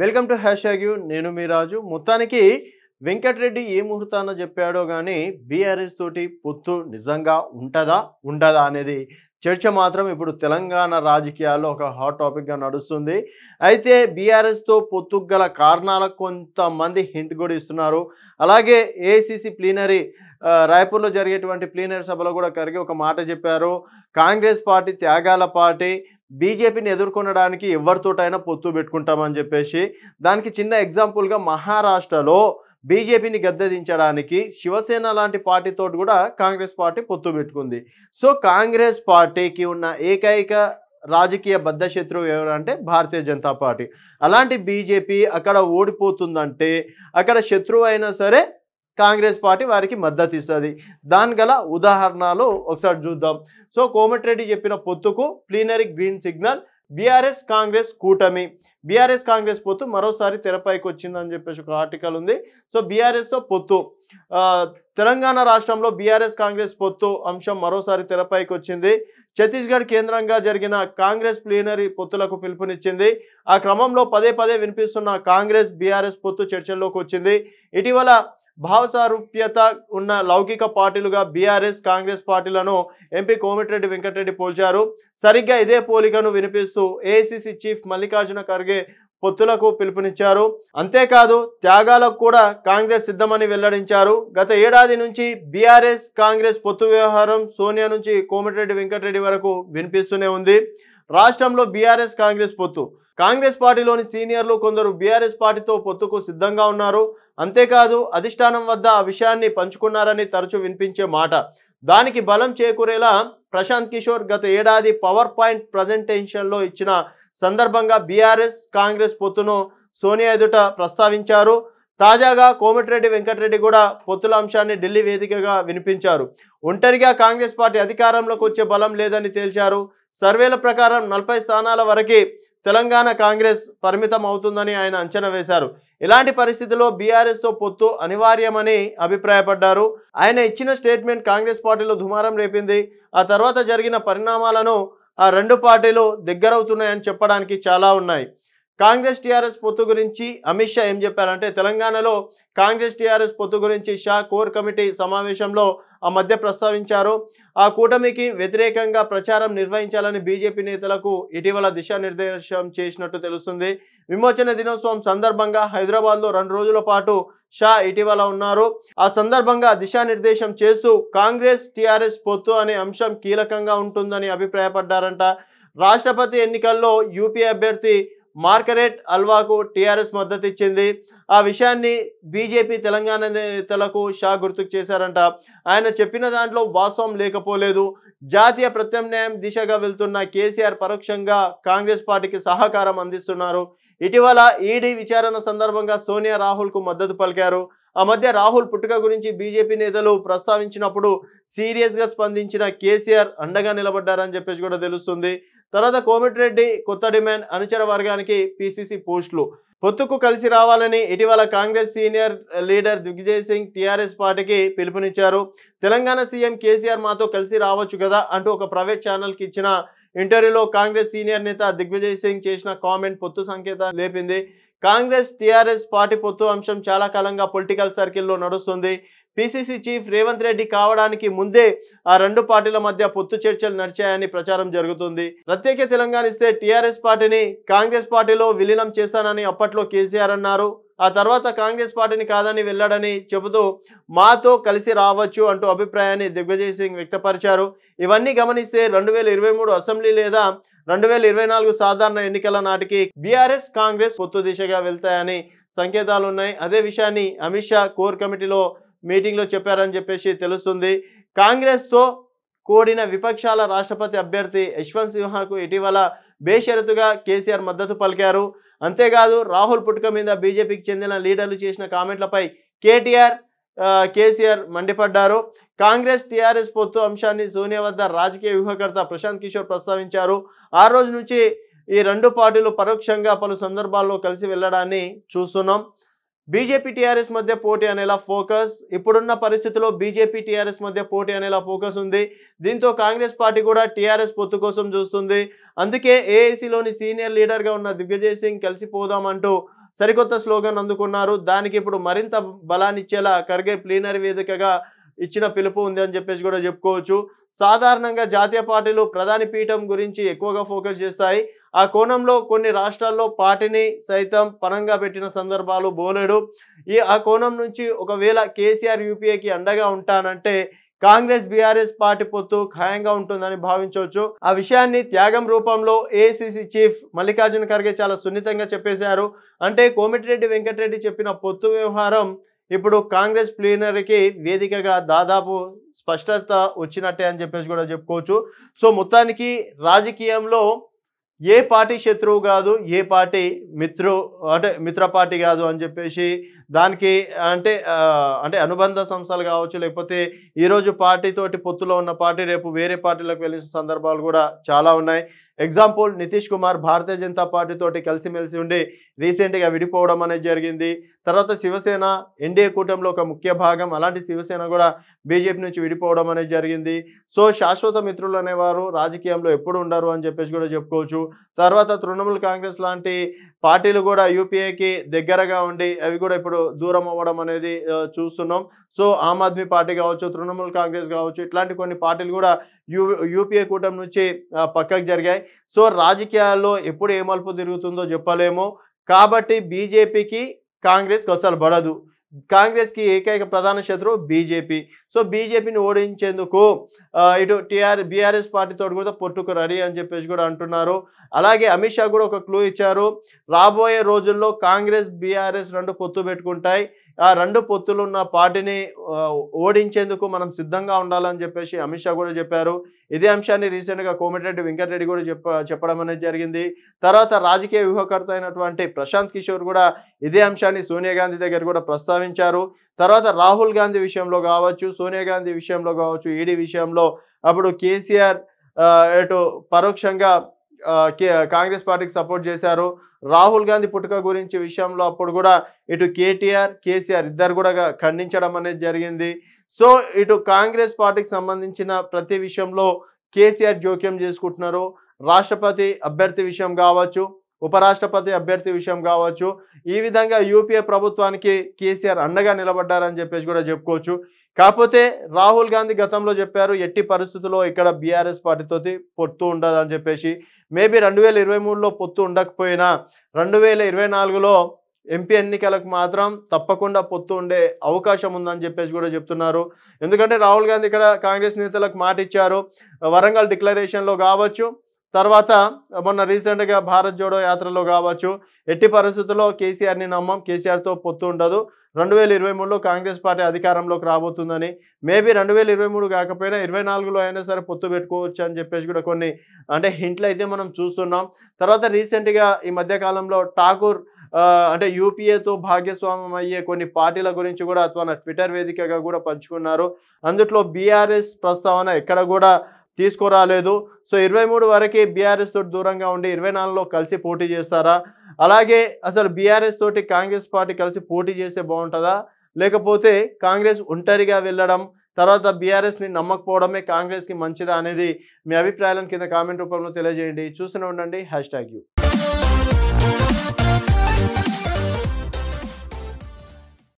welcome to hash you నేను మీ రాజు మొత్తానికి వెంకటరెడ్డి ఏ ముహూర్తానో చెప్పాడో కానీ బీఆర్ఎస్ తోటి పొత్తు నిజంగా ఉంటుందా ఉండదా అనేది చర్చ మాత్రం ఇప్పుడు తెలంగాణ రాజకీయాల్లో ఒక హాట్ టాపిక్గా నడుస్తుంది అయితే బీఆర్ఎస్తో పొత్తు గల కారణాలకు కొంతమంది హింట్ కూడా ఇస్తున్నారు అలాగే ఏసీసీ ప్లీనరీ రాయపూర్లో జరిగేటువంటి ప్లీనరీ సభలో కూడా కరిగి ఒక మాట చెప్పారు కాంగ్రెస్ పార్టీ త్యాగాల పార్టీ బీజేపీని ఎదుర్కొనడానికి ఎవరితోటైనా పొత్తు పెట్టుకుంటామని చెప్పేసి దానికి చిన్న ఎగ్జాంపుల్గా మహారాష్ట్రలో బీజేపీని గద్దెదించడానికి శివసేన లాంటి పార్టీతో కూడా కాంగ్రెస్ పార్టీ పొత్తు పెట్టుకుంది సో కాంగ్రెస్ పార్టీకి ఉన్న ఏకైక రాజకీయ బద్ద శత్రువు ఎవరంటే భారతీయ జనతా పార్టీ అలాంటి బీజేపీ అక్కడ ఓడిపోతుందంటే అక్కడ శత్రువు అయినా సరే కాంగ్రెస్ పార్టీ వారికి మద్దతు ఇస్తుంది దానిగల ఉదాహరణలు ఒకసారి చూద్దాం సో కోమటిరెడ్డి చెప్పిన పొత్తుకు plenary green signal BRS Congress కూటమి బీఆర్ఎస్ కాంగ్రెస్ పొత్తు మరోసారి తెరపైకి వచ్చిందని చెప్పేసి ఒక ఆర్టికల్ ఉంది సో బీఆర్ఎస్తో పొత్తు తెలంగాణ రాష్ట్రంలో బీఆర్ఎస్ కాంగ్రెస్ పొత్తు అంశం మరోసారి తెరపైకి వచ్చింది ఛత్తీస్గఢ్ కేంద్రంగా జరిగిన కాంగ్రెస్ ప్లీనరీ పొత్తులకు పిలుపునిచ్చింది ఆ క్రమంలో పదే పదే వినిపిస్తున్న కాంగ్రెస్ బీఆర్ఎస్ పొత్తు చర్చల్లోకి వచ్చింది ఇటీవల భావసారూప్యత ఉన్న లౌకిక పార్టీలుగా బీఆర్ఎస్ కాంగ్రెస్ పార్టీలను ఎంపీ కోమటిరెడ్డి వెంకటరెడ్డి పోల్చారు సరిగ్గా ఇదే పోలికను వినిపిస్తూ ఏఐసిసి చీఫ్ మల్లికార్జున ఖర్గే పొత్తులకు పిలుపునిచ్చారు అంతేకాదు త్యాగాలకు కూడా కాంగ్రెస్ సిద్ధమని వెల్లడించారు గత ఏడాది నుంచి బీఆర్ఎస్ కాంగ్రెస్ పొత్తు వ్యవహారం సోనియా నుంచి కోమటిరెడ్డి వెంకటరెడ్డి వరకు వినిపిస్తూనే ఉంది రాష్ట్రంలో బీఆర్ఎస్ కాంగ్రెస్ పొత్తు కాంగ్రెస్ పార్టీలోని సీనియర్లు కొందరు బీఆర్ఎస్ పార్టీతో పొత్తుకు సిద్ధంగా ఉన్నారు అంతేకాదు అధిష్టానం వద్ద ఆ విషయాన్ని పంచుకున్నారని తరచూ వినిపించే మాట దానికి బలం చేకూరేలా ప్రశాంత్ కిషోర్ గత ఏడాది పవర్ పాయింట్ ప్రజెంటేషన్లో ఇచ్చిన సందర్భంగా బీఆర్ఎస్ కాంగ్రెస్ పొత్తును సోనియా ఎదుట ప్రస్తావించారు తాజాగా కోమటిరెడ్డి వెంకటరెడ్డి కూడా పొత్తుల అంశాన్ని ఢిల్లీ వేదికగా వినిపించారు ఒంటరిగా కాంగ్రెస్ పార్టీ అధికారంలోకి వచ్చే బలం లేదని తేల్చారు సర్వేల ప్రకారం నలభై స్థానాల వరకే తెలంగాణ కాంగ్రెస్ పరిమితం అవుతుందని ఆయన అంచనా వేశారు ఇలాంటి పరిస్థితిలో బీఆర్ఎస్తో పొత్తు అనివార్యమని అభిప్రాయపడ్డారు ఆయన ఇచ్చిన స్టేట్మెంట్ కాంగ్రెస్ పార్టీలో దుమారం రేపింది ఆ తర్వాత జరిగిన పరిణామాలను ఆ రెండు పార్టీలు దగ్గరవుతున్నాయని చెప్పడానికి చాలా ఉన్నాయి కాంగ్రెస్ టీఆర్ఎస్ పొత్తు గురించి అమిత్ షా ఏం చెప్పారంటే తెలంగాణలో కాంగ్రెస్ టీఆర్ఎస్ పొత్తు గురించి షా కోర్ కమిటీ సమావేశంలో ఆ మధ్య ప్రస్తావించారు ఆ కూటమికి వ్యతిరేకంగా ప్రచారం నిర్వహించాలని బీజేపీ నేతలకు ఇటీవల దిశానిర్దేశం చేసినట్టు తెలుస్తుంది విమోచన దినోత్సవం సందర్భంగా హైదరాబాద్లో రెండు రోజుల పాటు షా ఇటీవల ఉన్నారు ఆ సందర్భంగా దిశానిర్దేశం చేస్తూ కాంగ్రెస్ టీఆర్ఎస్ పొత్తు అనే అంశం కీలకంగా ఉంటుందని అభిప్రాయపడ్డారంట రాష్ట్రపతి ఎన్నికల్లో యూపీ అభ్యర్థి మార్కరేట్ అల్వాకు టీఆర్ఎస్ మద్దతు ఇచ్చింది ఆ విషయాన్ని బీజేపీ తెలంగాణ నేతలకు షా గుర్తుకు చేశారంట ఆయన చెప్పిన దాంట్లో వాస్తవం లేకపోలేదు జాతీయ ప్రత్యామ్నాయం దిశగా వెళ్తున్న కేసీఆర్ పరోక్షంగా కాంగ్రెస్ పార్టీకి సహకారం అందిస్తున్నారు ఇటీవల ఈడీ విచారణ సందర్భంగా సోనియా రాహుల్కు మద్దతు పలికారు ఆ మధ్య రాహుల్ పుట్టుక గురించి బీజేపీ నేతలు ప్రస్తావించినప్పుడు సీరియస్గా స్పందించిన కేసీఆర్ అండగా నిలబడ్డారని చెప్పేసి కూడా తెలుస్తుంది తర్వాత కోమటిరెడ్డి కొత్త డిమాండ్ అనుచర వర్గానికి పిసిసి పోస్టులు పొత్తుకు కలిసి రావాలని ఇటీవల Congress senior leader Digvijay Singh TRS పార్టీకి పిలుపునిచ్చారు తెలంగాణ సీఎం కేసీఆర్ మాతో కలిసి రావచ్చు కదా అంటూ ఒక ప్రైవేట్ ఛానల్కి ఇచ్చిన ఇంటర్వ్యూలో కాంగ్రెస్ సీనియర్ నేత దిగ్విజయ్ సింగ్ చేసిన కామెంట్ పొత్తు సంకేతం లేపింది కాంగ్రెస్ టీఆర్ఎస్ పార్టీ పొత్తు అంశం చాలా కాలంగా పొలిటికల్ సర్కిల్లో నడుస్తుంది పిసిసి చీఫ్ రేవంత్ రెడ్డి కావడానికి ముందే ఆ రెండు పార్టీల మధ్య పొత్తు చర్చలు నడిచాయని ప్రచారం జరుగుతుంది ప్రత్యేక తెలంగాణ ఇస్తే టీఆర్ఎస్ పార్టీని కాంగ్రెస్ పార్టీలో విలీనం చేశానని అప్పట్లో కేసీఆర్ అన్నారు ఆ తర్వాత కాంగ్రెస్ పార్టీని కాదని వెళ్ళాడని చెబుతూ మాతో కలిసి రావచ్చు అంటూ అభిప్రాయాన్ని దిగ్విజయ్ సింగ్ వ్యక్తపరిచారు ఇవన్నీ గమనిస్తే రెండు అసెంబ్లీ లేదా రెండు వేల ఇరవై నాలుగు సాధారణ ఎన్నికల నాటికి బీఆర్ఎస్ కాంగ్రెస్ పొత్తు దిశగా వెళ్తాయని సంకేతాలు ఉన్నాయి అదే విషయాన్ని అమిత్ షా కోర్ కమిటీలో మీటింగ్లో చెప్పారని చెప్పేసి తెలుస్తుంది కాంగ్రెస్తో కూడిన విపక్షాల రాష్ట్రపతి అభ్యర్థి యశ్వంత్ సిన్హాకు ఇటీవల బేషరతుగా కేసీఆర్ మద్దతు పలికారు అంతేకాదు రాహుల్ పుట్క మీద బీజేపీకి చెందిన లీడర్లు చేసిన కామెంట్లపై కేటీఆర్ కేసీఆర్ మండిపడ్డారు కాంగ్రెస్ టీఆర్ఎస్ పొత్తు అంశాన్ని సోనియా వద్ద రాజకీయ వ్యూహకర్త ప్రశాంత్ కిషోర్ ప్రస్తావించారు ఆ రోజు నుంచి ఈ రెండు పార్టీలు పరోక్షంగా పలు సందర్భాల్లో కలిసి వెళ్ళడాన్ని చూస్తున్నాం బీజేపీ టీఆర్ఎస్ మధ్య పోటీ అనేలా ఫోకస్ ఇప్పుడున్న పరిస్థితిలో బీజేపీ టీఆర్ఎస్ మధ్య పోటీ అనేలా ఫోకస్ ఉంది దీంతో కాంగ్రెస్ పార్టీ కూడా టీఆర్ఎస్ పొత్తు కోసం చూస్తుంది అందుకే ఏఐసిలోని సీనియర్ లీడర్గా ఉన్న దిగ్విజయ్ సింగ్ కలిసిపోదామంటూ సరికొత్త స్లోగన్ అందుకున్నారు దానికి ఇప్పుడు మరింత బలాన్నిచ్చేలా ఖర్గే ప్లీనరీ వేదికగా ఇచ్చిన పిలుపు ఉంది అని చెప్పేసి కూడా చెప్పుకోవచ్చు సాధారణంగా జాతీయ పార్టీలు ప్రధాని పీఠం గురించి ఎక్కువగా ఫోకస్ చేస్తాయి ఆ కోణంలో కొన్ని రాష్ట్రాల్లో పార్టీని సైతం పణంగా పెట్టిన సందర్భాలు బోలెడు ఈ ఆ కోణం నుంచి ఒకవేళ కేసీఆర్ యూపీఏకి అండగా ఉంటానంటే కాంగ్రెస్ బీఆర్ఎస్ పార్టీ పొత్తు ఖాయంగా ఉంటుందని భావించవచ్చు ఆ విషయాన్ని త్యాగం రూపంలో ఏసీసీ చీఫ్ మల్లికార్జున ఖర్గే చాలా సున్నితంగా చెప్పేశారు అంటే కోమిటిరెడ్డి వెంకటరెడ్డి చెప్పిన పొత్తు వ్యవహారం ఇప్పుడు కాంగ్రెస్ ప్లీనరీకి వేదికగా దాదాపు స్పష్టత వచ్చినట్టే అని చెప్పేసి కూడా చెప్పుకోవచ్చు సో మొత్తానికి రాజకీయంలో ఏ పార్టీ శత్రువు కాదు ఏ పార్టీ మిత్రు అంటే మిత్ర పార్టీ కాదు అని చెప్పేసి దానికి అంటే అంటే అనుబంధ సంస్థలు కావచ్చు లేకపోతే ఈరోజు పార్టీతోటి పొత్తులో ఉన్న పార్టీ రేపు వేరే పార్టీలకు వెళ్ళిన సందర్భాలు కూడా చాలా ఉన్నాయి ఎగ్జాంపుల్ నితీష్ కుమార్ భారతీయ జనతా పార్టీతోటి కలిసిమెలిసి ఉండి రీసెంట్గా విడిపోవడం అనేది జరిగింది తర్వాత శివసేన ఎన్డీఏ కూటమిలో ఒక ముఖ్య భాగం అలాంటి శివసేన కూడా బీజేపీ నుంచి విడిపోవడం అనేది జరిగింది సో శాశ్వత మిత్రులు అనేవారు రాజకీయంలో ఎప్పుడు ఉండరు అని చెప్పేసి కూడా చెప్పుకోవచ్చు తర్వాత తృణమూల్ కాంగ్రెస్ లాంటి పార్టీలు కూడా యూపీఏకి దగ్గరగా ఉండి అవి కూడా ఇప్పుడు దూరం అవ్వడం అనేది చూస్తున్నాం సో ఆమ్ ఆద్మీ పార్టీ కావచ్చు తృణమూల్ కాంగ్రెస్ కావచ్చు ఇట్లాంటి కొన్ని పార్టీలు కూడా యూ యూపీఏ కూటమి నుంచి పక్కకు జరిగాయి సో రాజకీయాల్లో ఎప్పుడు ఏ మలుపు తిరుగుతుందో చెప్పలేము కాబట్టి బీజేపీకి కాంగ్రెస్కి అసలు పడదు కాంగ్రెస్కి ఏకైక ప్రధాన శత్రువు బీజేపీ సో బీజేపీని ఓడించేందుకు ఇటు టీఆర్ బీఆర్ఎస్ పార్టీతో కూడా పొట్టుకు రెడీ అని చెప్పేసి కూడా అంటున్నారు అలాగే అమిత్ షా కూడా ఒక క్లూ ఇచ్చారు రాబోయే రోజుల్లో కాంగ్రెస్ బీఆర్ఎస్ రెండు పొత్తు పెట్టుకుంటాయి ఆ రెండు పొత్తులున్న పార్టీని ఓడించేందుకు మనం సిద్ధంగా ఉండాలని చెప్పేసి అమిత్ షా కూడా చెప్పారు ఇదే అంశాన్ని రీసెంట్గా కోమటిరెడ్డి వెంకటరెడ్డి కూడా చెప్ప చెప్పడం అనేది జరిగింది తర్వాత రాజకీయ వ్యూహకర్త అయినటువంటి ప్రశాంత్ కిషోర్ కూడా ఇదే అంశాన్ని సోనియా గాంధీ దగ్గర కూడా ప్రస్తావించారు తర్వాత రాహుల్ గాంధీ విషయంలో కావచ్చు సోనియా గాంధీ విషయంలో కావచ్చు ఈడీ విషయంలో అప్పుడు కేసీఆర్ ఎటు పరోక్షంగా కాంగ్రెస్ పార్టీకి సపోర్ట్ చేశారు రాహుల్ గాంధీ పుట్టుక గురించి విషయంలో అప్పుడు కూడా ఇటు కేటీఆర్ కేసీఆర్ ఇద్దరు కూడా ఖండించడం అనేది జరిగింది సో ఇటు కాంగ్రెస్ పార్టీకి సంబంధించిన ప్రతి విషయంలో కేసీఆర్ జోక్యం చేసుకుంటున్నారు రాష్ట్రపతి అభ్యర్థి విషయం కావచ్చు ఉపరాష్ట్రపతి అభ్యర్థి విషయం కావచ్చు ఈ విధంగా యూపీఏ ప్రభుత్వానికి కేసీఆర్ అండగా నిలబడ్డారని చెప్పేసి కూడా చెప్పుకోవచ్చు కాకపోతే రాహుల్ గాంధీ గతంలో చెప్పారు ఎట్టి పరిస్థితుల్లో ఇక్కడ బీఆర్ఎస్ పార్టీతో పొత్తు ఉండదు అని చెప్పేసి మేబీ రెండు వేల ఇరవై మూడులో పొత్తు ఉండకపోయినా రెండు వేల ఇరవై నాలుగులో ఎంపీ ఎన్నికలకు మాత్రం తప్పకుండా పొత్తు ఉండే అవకాశం ఉందని చెప్పేసి కూడా చెప్తున్నారు ఎందుకంటే రాహుల్ గాంధీ ఇక్కడ కాంగ్రెస్ నేతలకు మాట ఇచ్చారు వరంగల్ డిక్లరేషన్లో కావచ్చు తర్వాత మొన్న రీసెంట్గా భారత్ జోడో యాత్రలో కావచ్చు ఎట్టి పరిస్థితుల్లో కేసీఆర్ని నమ్మం కేసీఆర్తో పొత్తు ఉండదు రెండు వేల ఇరవై మూడులో కాంగ్రెస్ పార్టీ అధికారంలోకి రాబోతుందని మేబీ రెండు వేల ఇరవై మూడు కాకపోయినా ఇరవై నాలుగులో అయినా సరే పొత్తు పెట్టుకోవచ్చు అని చెప్పేసి కూడా కొన్ని అంటే హింట్లు అయితే మనం చూస్తున్నాం తర్వాత రీసెంట్గా ఈ మధ్యకాలంలో ఠాకూర్ అంటే యూపీఏతో భాగస్వామ్యం అయ్యే కొన్ని పార్టీల గురించి కూడా తన ట్విట్టర్ వేదికగా కూడా పంచుకున్నారు అందుట్లో బీఆర్ఎస్ ప్రస్తావన ఎక్కడ కూడా తీసుకురాలేదు సో ఇరవై మూడు వరకే బీఆర్ఎస్ తోటి దూరంగా ఉండి ఇరవై నాలుగులో కలిసి పోటీ చేస్తారా అలాగే అసలు బీఆర్ఎస్ తోటి కాంగ్రెస్ పార్టీ కలిసి పోటీ చేస్తే బాగుంటుందా లేకపోతే కాంగ్రెస్ ఒంటరిగా వెళ్ళడం తర్వాత బీఆర్ఎస్ని నమ్మకపోవడమే కాంగ్రెస్కి మంచిదా అనేది మీ అభిప్రాయాలను కింద కామెంట్ రూపంలో తెలియజేయండి చూస్తూనే ఉండండి హ్యాష్ ట్యాగ్ యూ